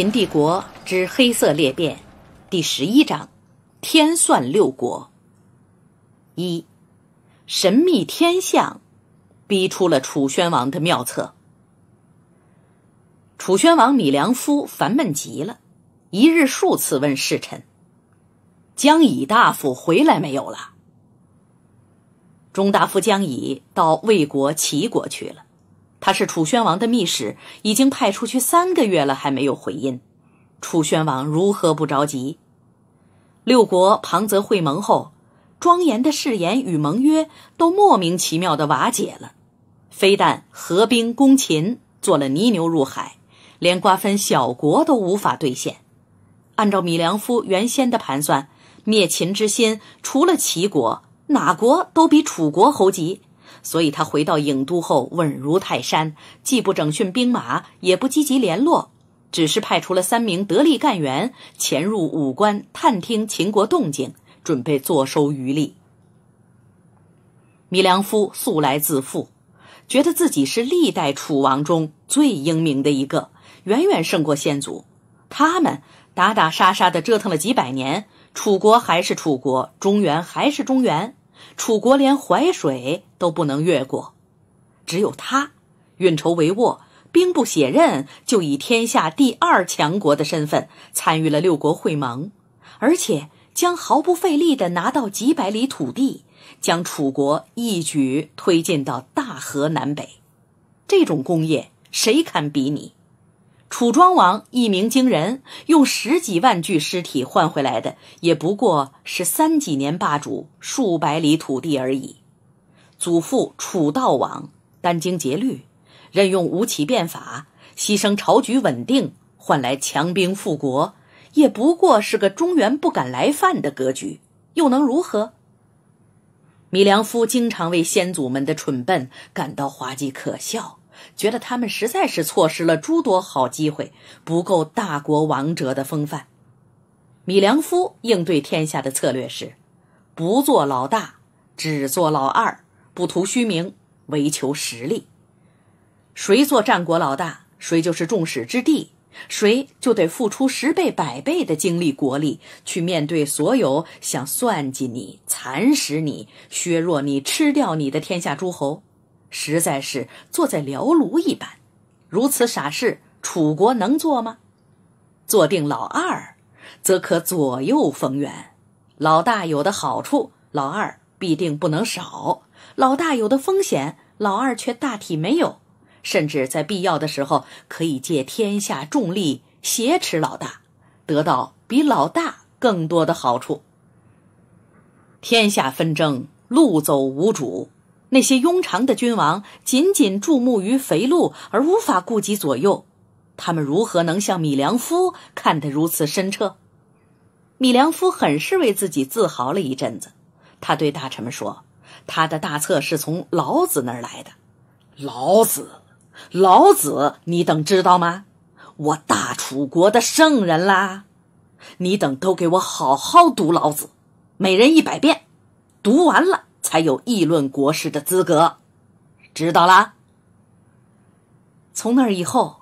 《秦帝国之黑色裂变》第十一章：天算六国。一神秘天象，逼出了楚宣王的妙策。楚宣王米良夫烦闷极了，一日数次问侍臣：“江乙大夫回来没有了？”中大夫江乙到魏国、齐国去了。他是楚宣王的密使，已经派出去三个月了，还没有回音。楚宣王如何不着急？六国庞泽会盟后，庄严的誓言与盟约都莫名其妙的瓦解了，非但合兵攻秦，做了泥牛入海，连瓜分小国都无法兑现。按照米良夫原先的盘算，灭秦之心，除了齐国，哪国都比楚国猴急。所以他回到郢都后，稳如泰山，既不整训兵马，也不积极联络，只是派出了三名得力干员潜入武关，探听秦国动静，准备坐收渔利。米良夫素来自负，觉得自己是历代楚王中最英明的一个，远远胜过先祖。他们打打杀杀的折腾了几百年，楚国还是楚国，中原还是中原。楚国连淮水都不能越过，只有他运筹帷幄，兵不血刃，就以天下第二强国的身份参与了六国会盟，而且将毫不费力地拿到几百里土地，将楚国一举推进到大河南北，这种功业谁堪比拟？楚庄王一鸣惊人，用十几万具尸体换回来的，也不过是三几年霸主、数百里土地而已。祖父楚悼王殚精竭虑，任用吴起变法，牺牲朝局稳定，换来强兵复国，也不过是个中原不敢来犯的格局，又能如何？米良夫经常为先祖们的蠢笨感到滑稽可笑。觉得他们实在是错失了诸多好机会，不够大国王者的风范。米良夫应对天下的策略是：不做老大，只做老二，不图虚名，唯求实力。谁做战国老大，谁就是众矢之的，谁就得付出十倍、百倍的精力、国力去面对所有想算计你、蚕食你、削弱你、吃掉你的天下诸侯。实在是坐在燎炉一般，如此傻事，楚国能做吗？坐定老二，则可左右逢源。老大有的好处，老二必定不能少；老大有的风险，老二却大体没有。甚至在必要的时候，可以借天下重力挟持老大，得到比老大更多的好处。天下纷争，路走无主。那些庸常的君王仅仅注目于肥鹿而无法顾及左右，他们如何能像米良夫看得如此深彻？米良夫很是为自己自豪了一阵子，他对大臣们说：“他的大策是从老子那儿来的，老子，老子，你等知道吗？我大楚国的圣人啦！你等都给我好好读老子，每人一百遍，读完了。”才有议论国事的资格，知道啦。从那以后，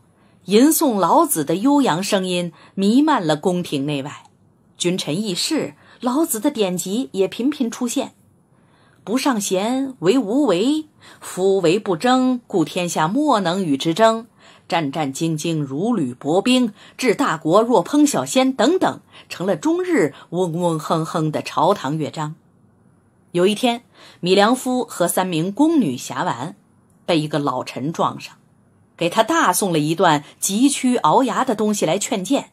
吟诵老子的悠扬声音弥漫了宫廷内外，君臣议事，老子的典籍也频频出现。“不尚贤，为无为；夫为不争，故天下莫能与之争。”“战战兢兢，如履薄冰；治大国若烹小鲜。”等等，成了终日嗡嗡哼哼的朝堂乐章。有一天。米良夫和三名宫女侠丸被一个老臣撞上，给他大送了一段急屈熬牙的东西来劝谏。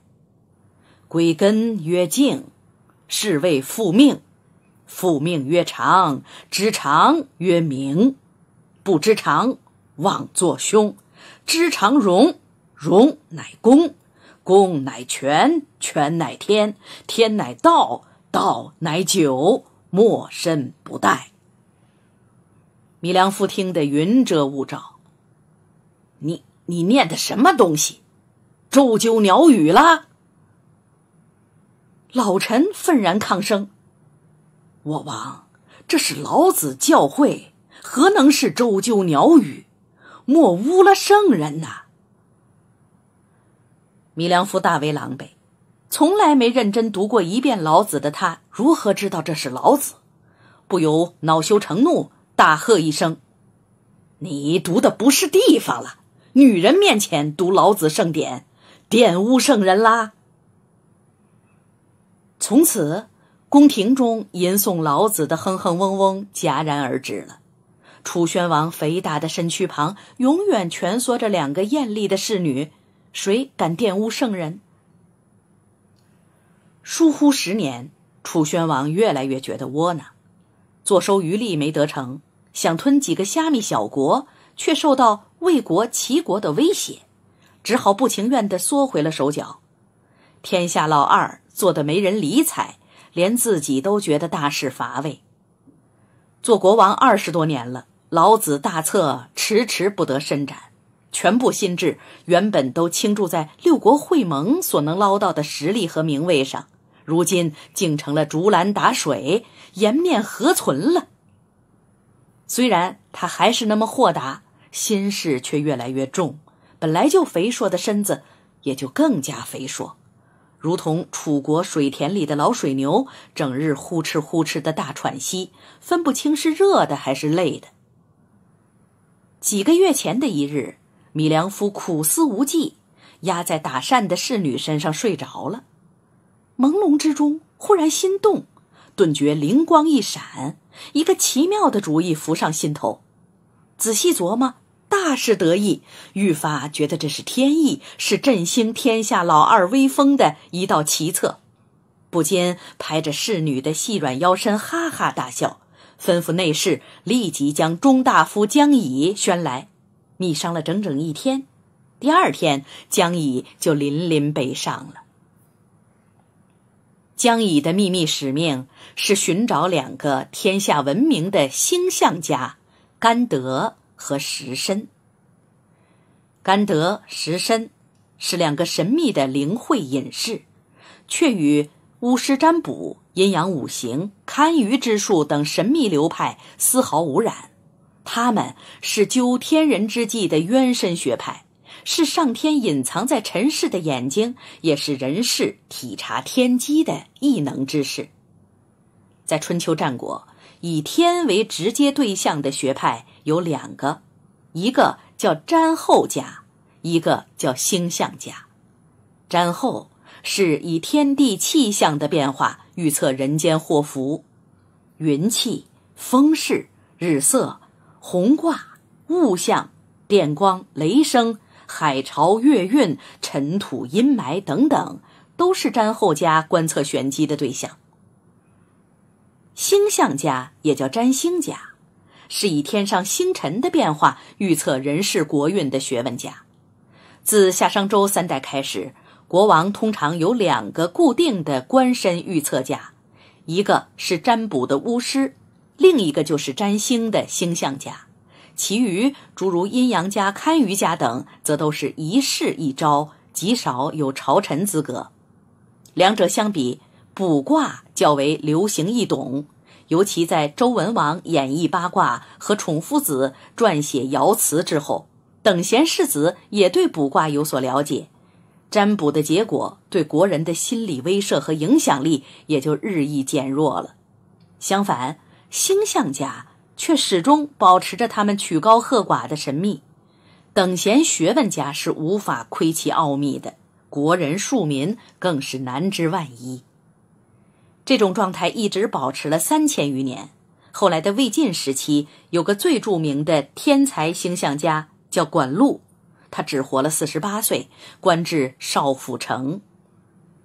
归根曰静，是谓复命；复命曰长，知常曰明。不知常，妄作凶；知常容，容乃公，公乃全，全乃天，天乃道，道乃久，莫身不殆。米良夫听得云遮雾罩，你你念的什么东西？周究鸟语了？老臣愤然抗声：“我王，这是老子教诲，何能是周究鸟语？莫污了圣人呐！”米良夫大为狼狈，从来没认真读过一遍老子的他，如何知道这是老子？不由恼羞成怒。大喝一声：“你读的不是地方了！女人面前读《老子》圣典，玷污圣人啦！”从此，宫廷中吟诵《老子》的哼哼嗡嗡戛然而止了。楚宣王肥大的身躯旁，永远蜷缩着两个艳丽的侍女。谁敢玷污圣人？倏忽十年，楚宣王越来越觉得窝囊。坐收渔利没得成，想吞几个虾米小国，却受到魏国、齐国的威胁，只好不情愿的缩回了手脚。天下老二做的没人理睬，连自己都觉得大事乏味。做国王二十多年了，老子大策迟迟不得伸展，全部心智原本都倾注在六国会盟所能捞到的实力和名位上，如今竟成了竹篮打水。颜面何存了？虽然他还是那么豁达，心事却越来越重。本来就肥硕的身子也就更加肥硕，如同楚国水田里的老水牛，整日呼哧呼哧的大喘息，分不清是热的还是累的。几个月前的一日，米良夫苦思无计，压在打扇的侍女身上睡着了。朦胧之中，忽然心动。顿觉灵光一闪，一个奇妙的主意浮上心头。仔细琢磨，大是得意，愈发觉得这是天意，是振兴天下老二威风的一道奇策。不禁拍着侍女的细软腰身，哈哈大笑，吩咐内侍立即将中大夫江乙宣来。密商了整整一天，第二天江乙就临临北上了。江乙的秘密使命是寻找两个天下闻名的星象家——甘德和石深。甘德、石深是两个神秘的灵慧隐士，却与巫师占卜、阴阳五行、堪舆之术等神秘流派丝毫无染。他们是究天人之际的渊深学派。是上天隐藏在尘世的眼睛，也是人世体察天机的异能之士。在春秋战国，以天为直接对象的学派有两个，一个叫占后家，一个叫星象家。占后是以天地气象的变化预测人间祸福，云气、风势、日色、红卦、物象、电光、雷声。海潮、月运、尘土、阴霾等等，都是占后家观测玄机的对象。星象家也叫占星家，是以天上星辰的变化预测人世国运的学问家。自夏商周三代开始，国王通常有两个固定的官身预测家，一个是占卜的巫师，另一个就是占星的星象家。其余诸如阴阳家、堪舆家等，则都是一世一招，极少有朝臣资格。两者相比，卜卦较为流行易懂，尤其在周文王演绎八卦和孔夫子撰写《爻辞》之后，等闲世子也对卜卦有所了解。占卜的结果对国人的心理威慑和影响力也就日益减弱了。相反，星象家。却始终保持着他们曲高和寡的神秘，等闲学问家是无法窥其奥秘的，国人庶民更是难知万一。这种状态一直保持了三千余年。后来的魏晋时期，有个最著名的天才星象家叫管路，他只活了四十八岁，官至少府丞。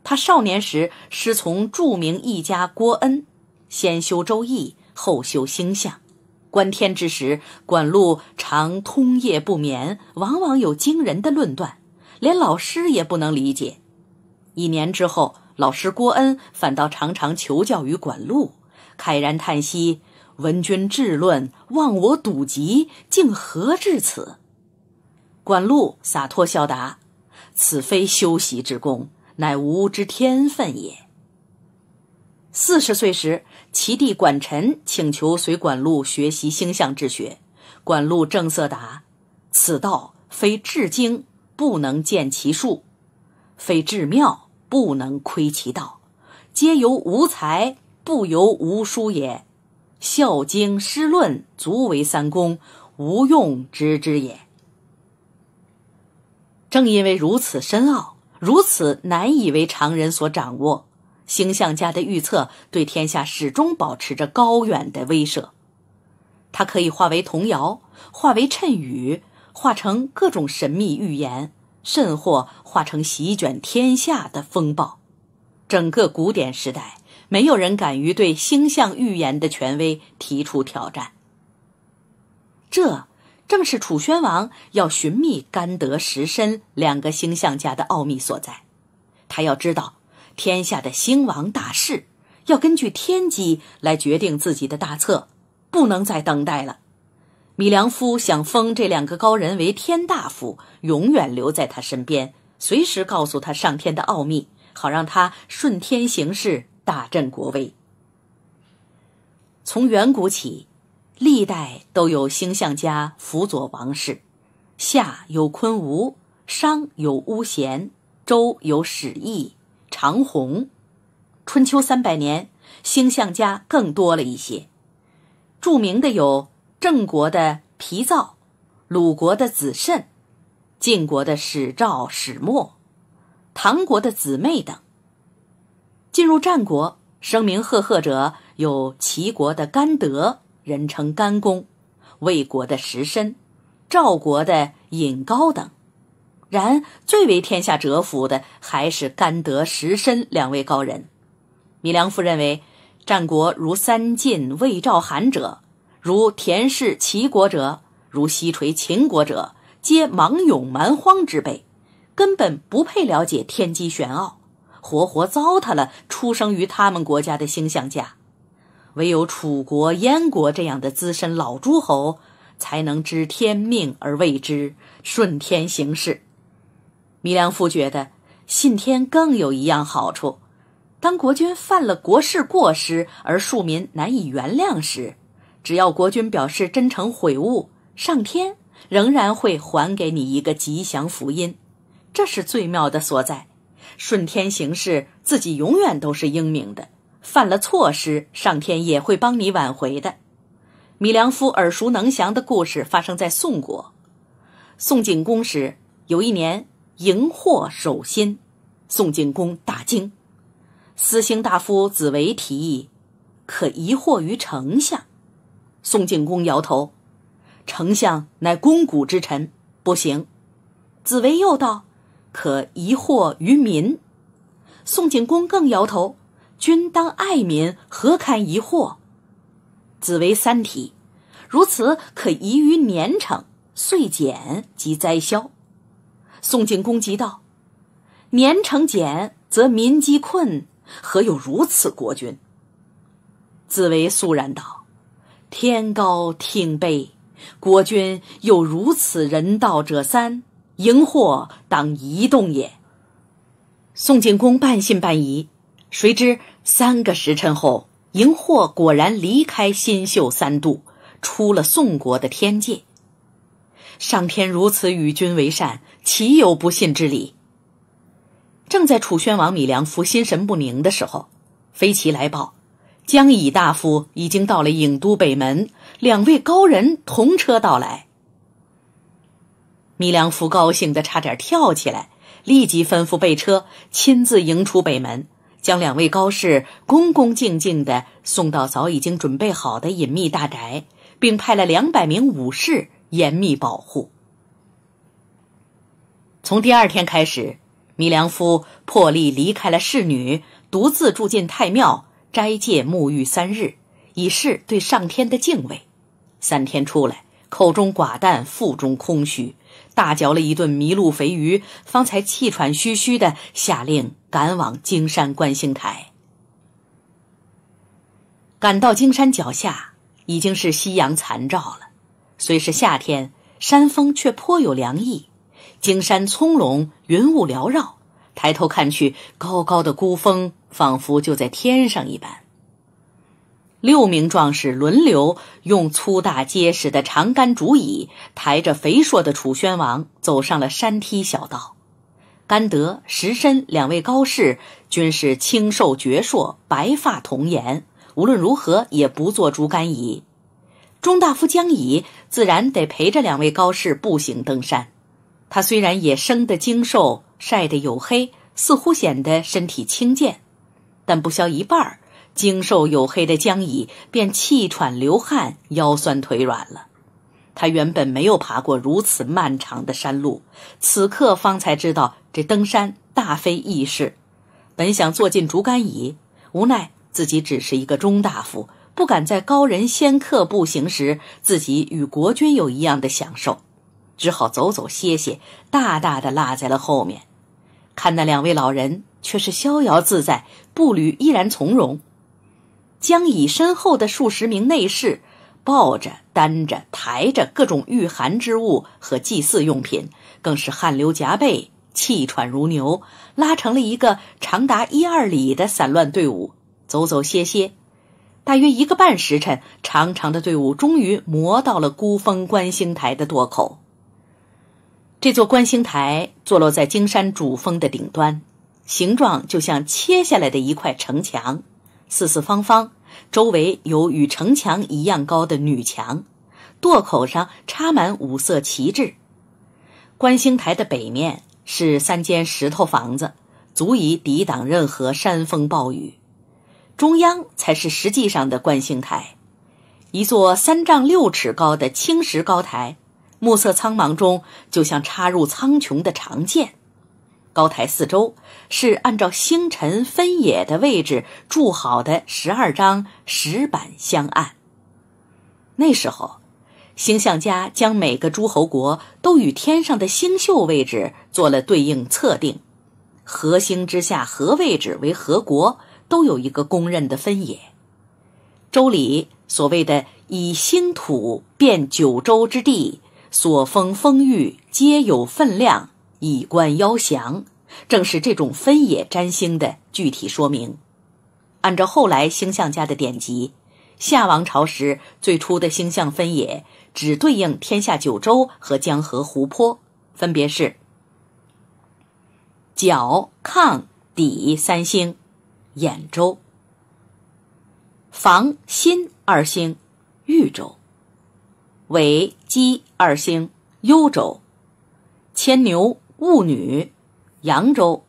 他少年时师从著名易家郭恩，先修周易，后修星象。观天之时，管路常通夜不眠，往往有惊人的论断，连老师也不能理解。一年之后，老师郭恩反倒常常求教于管路，慨然叹息：“闻君至论，忘我睹疾，竟何至此？”管路洒脱笑答：“此非修习之功，乃吾之天分也。”四十岁时，其弟管辰请求随管路学习星象之学。管路正色答：“此道非至精不能见其术，非至妙不能窥其道，皆由无才不由无书也。《孝经》《诗论》足为三公，无用知之也。”正因为如此深奥，如此难以为常人所掌握。星象家的预测对天下始终保持着高远的威慑，它可以化为童谣，化为谶语，化成各种神秘预言，甚或化成席卷天下的风暴。整个古典时代，没有人敢于对星象预言的权威提出挑战。这正是楚宣王要寻觅甘德、石申两个星象家的奥秘所在，他要知道。天下的兴亡大事，要根据天机来决定自己的大策，不能再等待了。米良夫想封这两个高人为天大夫，永远留在他身边，随时告诉他上天的奥秘，好让他顺天行事，大振国威。从远古起，历代都有星象家辅佐王室，夏有昆吾，商有巫咸，周有史佚。长虹，春秋三百年，星象家更多了一些，著名的有郑国的皮灶、鲁国的子慎、晋国的史赵、史墨、唐国的姊妹等。进入战国，声名赫赫者有齐国的甘德，人称甘公；魏国的石申，赵国的尹高等。然最为天下折服的还是甘德、石申两位高人。米良夫认为，战国如三晋、魏、赵、韩者，如田氏、齐国者，如西垂、秦国者，皆莽勇蛮荒之辈，根本不配了解天机玄奥，活活糟蹋了出生于他们国家的星象家。唯有楚国、燕国这样的资深老诸侯，才能知天命而为之，顺天行事。米良夫觉得信天更有一样好处：当国君犯了国事过失，而庶民难以原谅时，只要国君表示真诚悔悟，上天仍然会还给你一个吉祥福音。这是最妙的所在，顺天行事，自己永远都是英明的。犯了错失，上天也会帮你挽回的。米良夫耳熟能详的故事发生在宋国，宋景公时有一年。荧惑守心，宋景公大惊。司兴大夫子维提议，可疑惑于丞相。宋景公摇头，丞相乃肱骨之臣，不行。子维又道，可疑惑于民。宋景公更摇头，君当爱民，何堪疑惑？子维三提，如此可疑于年成，岁减及灾消。宋景公急道：“年成俭，则民饥困，何有如此国君？”子为肃然道：“天高听悲，国君有如此人道者三，荧惑当移动也。”宋景公半信半疑。谁知三个时辰后，荧惑果然离开新秀三度，出了宋国的天界。上天如此与君为善。岂有不信之理？正在楚宣王米良福心神不宁的时候，飞骑来报，将以大夫已经到了郢都北门，两位高人同车到来。米良福高兴的差点跳起来，立即吩咐备车，亲自迎出北门，将两位高士恭恭敬敬的送到早已经准备好的隐秘大宅，并派了两百名武士严密保护。从第二天开始，米良夫破例离开了侍女，独自住进太庙，斋戒沐浴三日，以示对上天的敬畏。三天出来，口中寡淡，腹中空虚，大嚼了一顿麋鹿肥鱼，方才气喘吁吁的下令赶往金山观星台。赶到金山脚下，已经是夕阳残照了。虽是夏天，山峰却颇有凉意。荆山葱茏，云雾缭绕。抬头看去，高高的孤峰仿佛就在天上一般。六名壮士轮流用粗大结实的长杆竹椅抬着肥硕的楚宣王，走上了山梯小道。甘德、石申两位高士均是清瘦矍铄、白发童颜，无论如何也不坐竹竿椅。钟大夫将椅自然得陪着两位高士步行登山。他虽然也生得精瘦、晒得黝黑，似乎显得身体轻健，但不消一半儿，精瘦黝黑的江乙便气喘流汗、腰酸腿软了。他原本没有爬过如此漫长的山路，此刻方才知道这登山大非易事。本想坐进竹竿椅，无奈自己只是一个中大夫，不敢在高人仙客步行时，自己与国君有一样的享受。只好走走歇歇，大大的落在了后面。看那两位老人，却是逍遥自在，步履依然从容。将以身后的数十名内侍，抱着、担着、抬着各种御寒之物和祭祀用品，更是汗流浃背、气喘如牛，拉成了一个长达一二里的散乱队伍，走走歇歇。大约一个半时辰，长长的队伍终于磨到了孤峰观星台的垛口。这座观星台坐落在金山主峰的顶端，形状就像切下来的一块城墙，四四方方，周围有与城墙一样高的女墙，垛口上插满五色旗帜。观星台的北面是三间石头房子，足以抵挡任何山风暴雨。中央才是实际上的观星台，一座三丈六尺高的青石高台。暮色苍茫中，就像插入苍穹的长剑。高台四周是按照星辰分野的位置筑好的十二张石板香案。那时候，星象家将每个诸侯国都与天上的星宿位置做了对应测定，合星之下合位置为何国，都有一个公认的分野。《周礼》所谓的“以星土变九州之地”。所封封域皆有分量，以观妖祥，正是这种分野占星的具体说明。按照后来星象家的典籍，夏王朝时最初的星象分野只对应天下九州和江河湖泊，分别是角、亢、底三星，兖州；房、心二星，豫州。尾、箕二星，幽州；牵牛、戊女，扬州；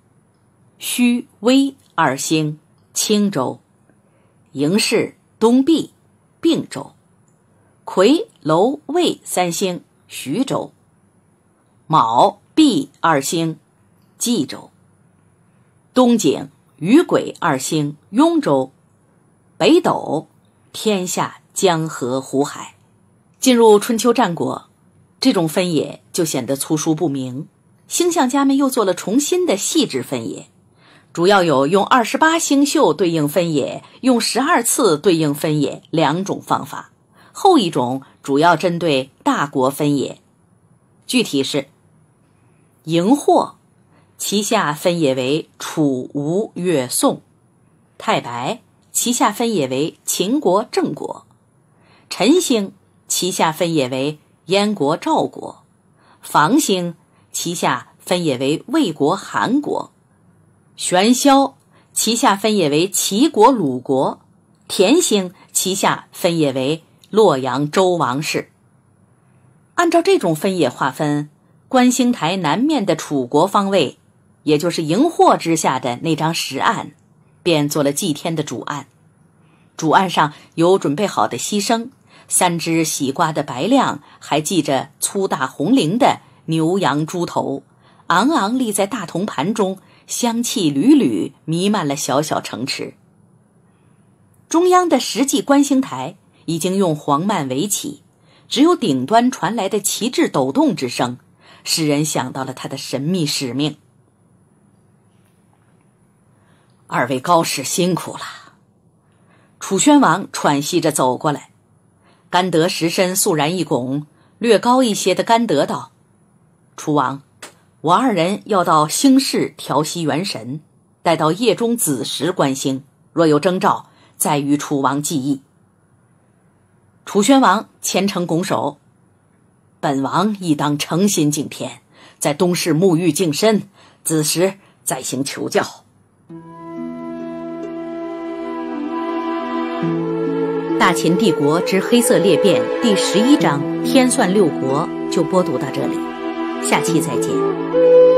虚、危二星，青州；寅室、东壁，并州；癸娄、未三星，徐州；卯、毕二星，冀州；东井、雨鬼二星，雍州；北斗，天下江河湖海。进入春秋战国，这种分野就显得粗疏不明。星象家们又做了重新的细致分野，主要有用二十八星宿对应分野、用十二次对应分野两种方法。后一种主要针对大国分野，具体是：荧惑旗下分野为楚、吴、越、宋；太白旗下分野为秦国、郑国、辰星。旗下分野为燕国、赵国，房星旗下分野为魏国、韩国，玄霄，旗下分野为齐国、鲁国，田星旗下分野为洛阳、周王室。按照这种分野划分，观星台南面的楚国方位，也就是荧惑之下的那张石案，便做了祭天的主案。主案上有准备好的牺牲。三只洗瓜的白亮，还系着粗大红绫的牛羊猪头，昂昂立在大铜盘中，香气缕缕弥漫了小小城池。中央的实际观星台已经用黄幔围起，只有顶端传来的旗帜抖动之声，使人想到了他的神秘使命。二位高士辛苦了，楚宣王喘息着走过来。甘德石身肃然一拱，略高一些的甘德道：“楚王，我二人要到星市调息元神，待到夜中子时观星，若有征兆，再与楚王记议。”楚宣王虔诚拱手：“本王亦当诚心敬天，在东市沐浴净身，子时再行求教。”《大秦帝国之黑色裂变》第十一章《天算六国》就播读到这里，下期再见。